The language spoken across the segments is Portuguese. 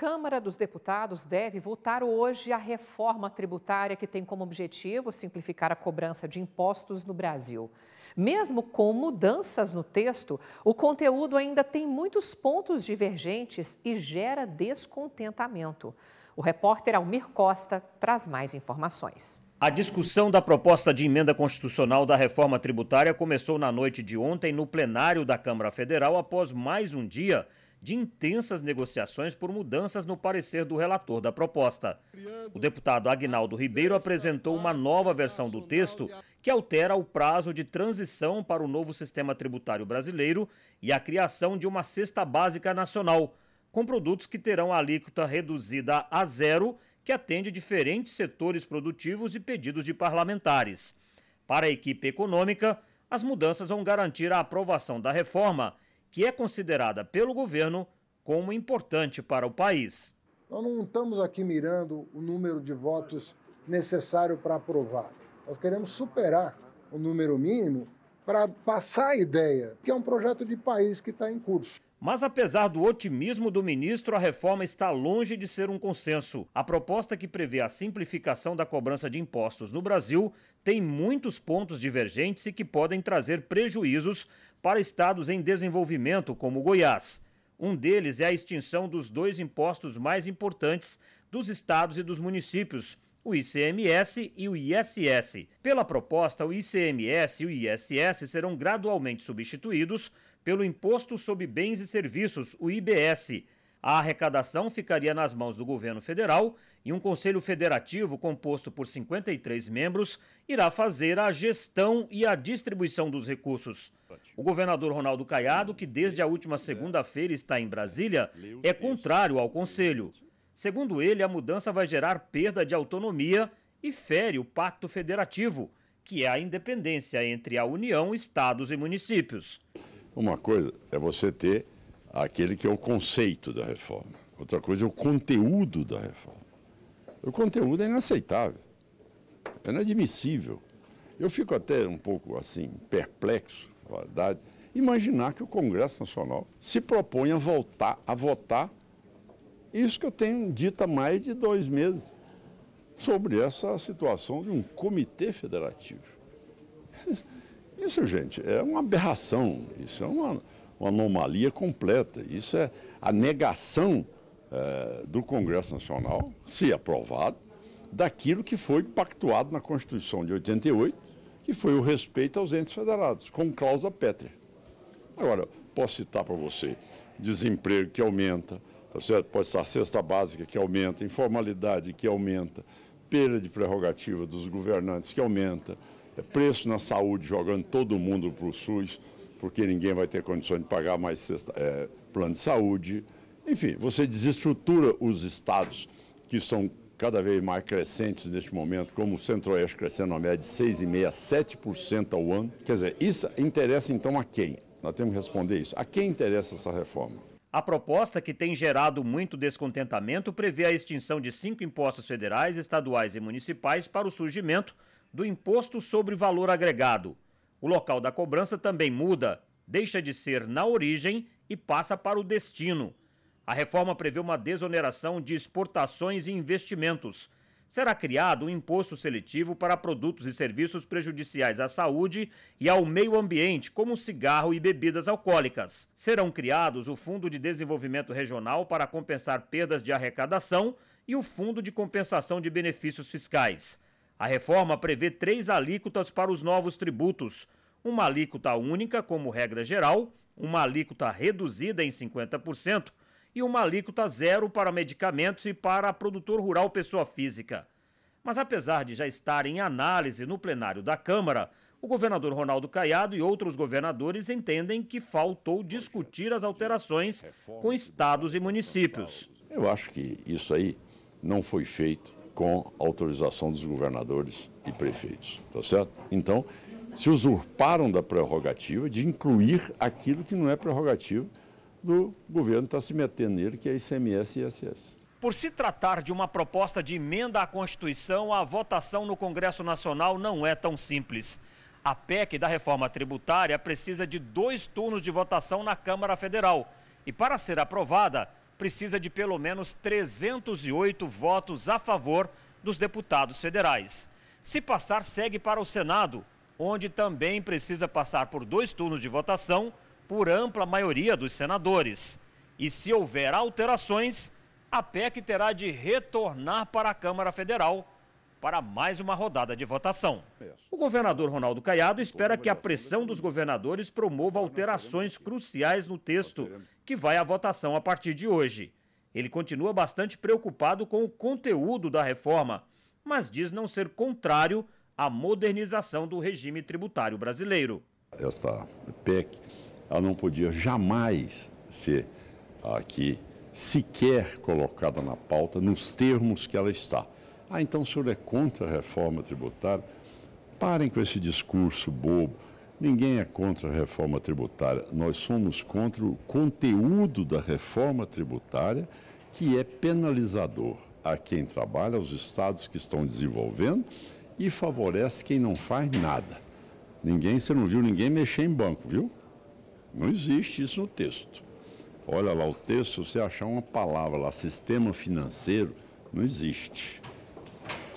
Câmara dos Deputados deve votar hoje a reforma tributária que tem como objetivo simplificar a cobrança de impostos no Brasil. Mesmo com mudanças no texto, o conteúdo ainda tem muitos pontos divergentes e gera descontentamento. O repórter Almir Costa traz mais informações. A discussão da proposta de emenda constitucional da reforma tributária começou na noite de ontem no plenário da Câmara Federal após mais um dia de intensas negociações por mudanças no parecer do relator da proposta. O deputado Agnaldo Ribeiro apresentou uma nova versão do texto que altera o prazo de transição para o novo sistema tributário brasileiro e a criação de uma cesta básica nacional, com produtos que terão a alíquota reduzida a zero, que atende diferentes setores produtivos e pedidos de parlamentares. Para a equipe econômica, as mudanças vão garantir a aprovação da reforma que é considerada pelo governo como importante para o país. Nós não estamos aqui mirando o número de votos necessário para aprovar. Nós queremos superar o número mínimo para passar a ideia que é um projeto de país que está em curso. Mas apesar do otimismo do ministro, a reforma está longe de ser um consenso. A proposta que prevê a simplificação da cobrança de impostos no Brasil tem muitos pontos divergentes e que podem trazer prejuízos para estados em desenvolvimento, como Goiás. Um deles é a extinção dos dois impostos mais importantes dos estados e dos municípios, o ICMS e o ISS. Pela proposta, o ICMS e o ISS serão gradualmente substituídos pelo Imposto sobre Bens e Serviços, o IBS a arrecadação ficaria nas mãos do governo federal e um conselho federativo composto por 53 membros irá fazer a gestão e a distribuição dos recursos. O governador Ronaldo Caiado, que desde a última segunda-feira está em Brasília, é contrário ao conselho. Segundo ele, a mudança vai gerar perda de autonomia e fere o pacto federativo, que é a independência entre a União, estados e municípios. Uma coisa é você ter aquele que é o conceito da reforma. Outra coisa é o conteúdo da reforma. O conteúdo é inaceitável, é inadmissível. Eu fico até um pouco assim, perplexo, na verdade, imaginar que o Congresso Nacional se propõe a voltar a votar isso que eu tenho dito há mais de dois meses sobre essa situação de um comitê federativo. Isso, gente, é uma aberração, isso é uma, uma anomalia completa. Isso é a negação eh, do Congresso Nacional, se aprovado, daquilo que foi pactuado na Constituição de 88, que foi o respeito aos entes federados, com cláusula pétrea. Agora, posso citar para você desemprego que aumenta, tá certo? pode estar cesta básica que aumenta, informalidade que aumenta, perda de prerrogativa dos governantes que aumenta, é preço na saúde jogando todo mundo para o SUS porque ninguém vai ter condição de pagar mais cesta, é, plano de saúde. Enfim, você desestrutura os estados que são cada vez mais crescentes neste momento, como o Centro-Oeste crescendo na média de 6,5%, 7% ao ano. Quer dizer, isso interessa então a quem? Nós temos que responder isso. A quem interessa essa reforma? A proposta, que tem gerado muito descontentamento, prevê a extinção de cinco impostos federais, estaduais e municipais para o surgimento do Imposto sobre Valor Agregado. O local da cobrança também muda, deixa de ser na origem e passa para o destino. A reforma prevê uma desoneração de exportações e investimentos. Será criado um imposto seletivo para produtos e serviços prejudiciais à saúde e ao meio ambiente, como cigarro e bebidas alcoólicas. Serão criados o Fundo de Desenvolvimento Regional para compensar perdas de arrecadação e o Fundo de Compensação de Benefícios Fiscais. A reforma prevê três alíquotas para os novos tributos: uma alíquota única, como regra geral, uma alíquota reduzida em 50% e uma alíquota zero para medicamentos e para produtor rural pessoa física. Mas apesar de já estar em análise no plenário da Câmara, o governador Ronaldo Caiado e outros governadores entendem que faltou discutir as alterações com estados e municípios. Eu acho que isso aí não foi feito com autorização dos governadores e prefeitos, tá certo? Então, se usurparam da prerrogativa de incluir aquilo que não é prerrogativa do governo estar tá se metendo nele, que é ICMS e ISS. Por se tratar de uma proposta de emenda à Constituição, a votação no Congresso Nacional não é tão simples. A PEC da reforma tributária precisa de dois turnos de votação na Câmara Federal. E para ser aprovada, precisa de pelo menos 308 votos a favor dos deputados federais. Se passar, segue para o Senado, onde também precisa passar por dois turnos de votação por ampla maioria dos senadores. E se houver alterações, a PEC terá de retornar para a Câmara Federal para mais uma rodada de votação. O governador Ronaldo Caiado espera que a pressão dos governadores promova alterações cruciais no texto, que vai à votação a partir de hoje. Ele continua bastante preocupado com o conteúdo da reforma, mas diz não ser contrário à modernização do regime tributário brasileiro. Esta PEC ela não podia jamais ser aqui sequer colocada na pauta nos termos que ela está. Ah, então o senhor é contra a reforma tributária? Parem com esse discurso bobo. Ninguém é contra a reforma tributária. Nós somos contra o conteúdo da reforma tributária, que é penalizador a quem trabalha, aos estados que estão desenvolvendo e favorece quem não faz nada. Ninguém, você não viu ninguém mexer em banco, viu? Não existe isso no texto. Olha lá o texto, se você achar uma palavra lá, sistema financeiro, não existe.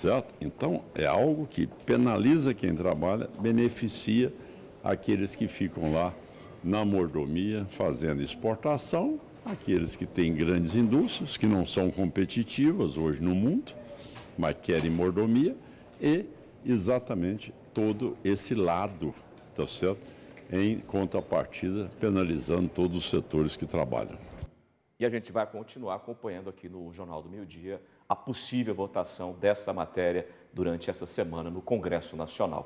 Certo? Então, é algo que penaliza quem trabalha, beneficia aqueles que ficam lá na mordomia fazendo exportação, aqueles que têm grandes indústrias, que não são competitivas hoje no mundo, mas querem mordomia, e exatamente todo esse lado, tá certo? Em contrapartida, penalizando todos os setores que trabalham. E a gente vai continuar acompanhando aqui no Jornal do Meio Dia a possível votação desta matéria durante essa semana no Congresso Nacional.